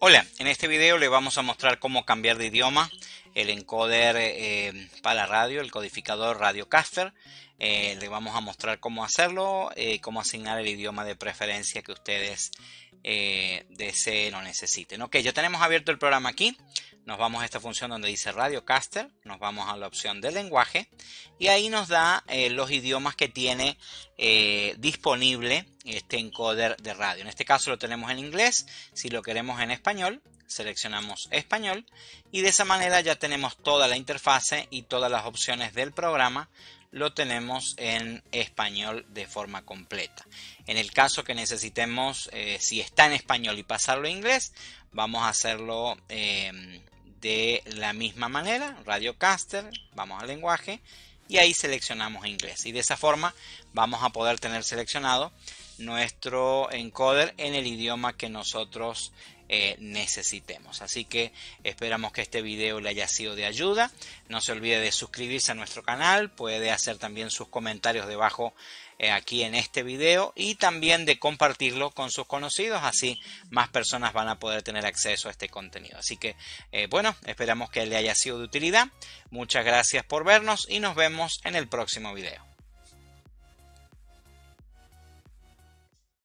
Hola, en este video le vamos a mostrar cómo cambiar de idioma el encoder eh, para radio, el codificador Radiocaster. caster eh, le vamos a mostrar cómo hacerlo, eh, cómo asignar el idioma de preferencia que ustedes eh, deseen o necesiten. Ok, ya tenemos abierto el programa aquí. Nos vamos a esta función donde dice Radiocaster, nos vamos a la opción de lenguaje y ahí nos da eh, los idiomas que tiene eh, disponible este encoder de radio. En este caso lo tenemos en inglés, si lo queremos en español, seleccionamos español y de esa manera ya tenemos toda la interfase y todas las opciones del programa lo tenemos en español de forma completa. En el caso que necesitemos, eh, si está en español y pasarlo a inglés, vamos a hacerlo em, de la misma manera, Radiocaster, vamos al lenguaje y ahí seleccionamos inglés. Y de esa forma vamos a poder tener seleccionado nuestro encoder en el idioma que nosotros eh, necesitemos. Así que esperamos que este video le haya sido de ayuda. No se olvide de suscribirse a nuestro canal. Puede hacer también sus comentarios debajo eh, aquí en este video y también de compartirlo con sus conocidos. Así más personas van a poder tener acceso a este contenido. Así que eh, bueno, esperamos que le haya sido de utilidad. Muchas gracias por vernos y nos vemos en el próximo video.